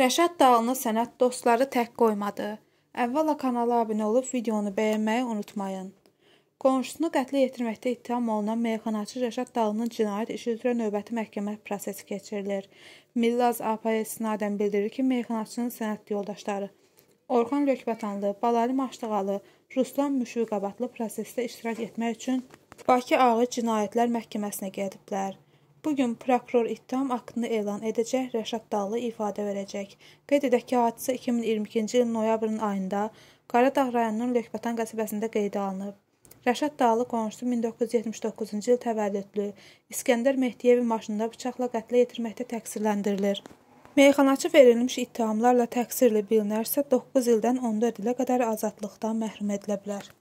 Rəşad Dağlı sənət dostları tək qoymadı. Əvvəla kanala abunə olub videonu bəyənməyi unutmayın. Qonşusunu qətlə yetirməkdə ittiham olunan meyxanaçı Rəşad Dalının cinayət işi üzrə növbəti məhkəmə prosesi keçirilir. Millaz APA-ya istinadən bildirir ki, meyxanaçının sənət yoldaşları Orxan Lökbətanlı, Balalim Aşdağalı, Ruslan Müşüqabatlı prosesdə iştirak etmək üçün Bakı Ağır Cinayətlər Məhkəməsinə gediblər. Bugün prokuror ittiham aktını elan edəcək, Rəşad Dağlı ifadə verəcək. Qeyd edək ki, hadisə 2022-ci il noyabrın ayında Qaradağ rayonunun Lökbatan qəsəbəsində qeydə alınıb. Rəşad Dağlı qonşusu 1979-cu il təvəllüdlü İskəndər Mehdiyevi maşında bıçaqla qətlə yetirməkdə təqsirləndirilir. Meyxanaçı verilmiş ittihamlarla təqsirli bilinərsə, 9 ildən 14 ilə qədər azadlıqdan məhrum edilə bilər.